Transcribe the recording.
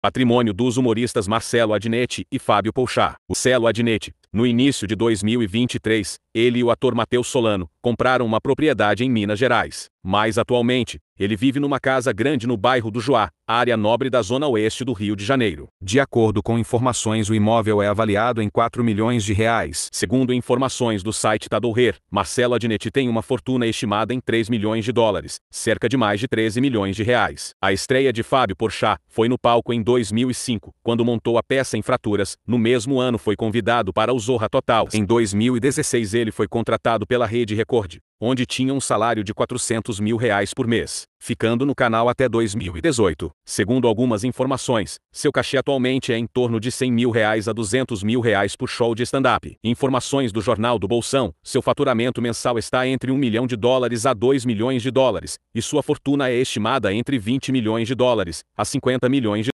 Patrimônio dos humoristas Marcelo Adnet e Fábio Pouchá. O Celo Adnet, no início de 2023, ele e o ator Matheus Solano compraram uma propriedade em Minas Gerais. Mas atualmente, ele vive numa casa grande no bairro do Joá, área nobre da zona oeste do Rio de Janeiro. De acordo com informações, o imóvel é avaliado em 4 milhões de reais. Segundo informações do site Tadorrer, Marcelo Adnet tem uma fortuna estimada em 3 milhões de dólares, cerca de mais de 13 milhões de reais. A estreia de Fábio Porchat foi no palco em 2005, quando montou a peça em Fraturas. No mesmo ano foi convidado para os Zorra Total. Em 2016 ele foi contratado pela Rede Record, onde tinha um salário de 400 mil reais por mês, ficando no canal até 2018. Segundo algumas informações, seu cachê atualmente é em torno de 100 mil reais a 200 mil reais por show de stand-up. Informações do Jornal do Bolsão, seu faturamento mensal está entre 1 milhão de dólares a 2 milhões de dólares, e sua fortuna é estimada entre 20 milhões de dólares a 50 milhões de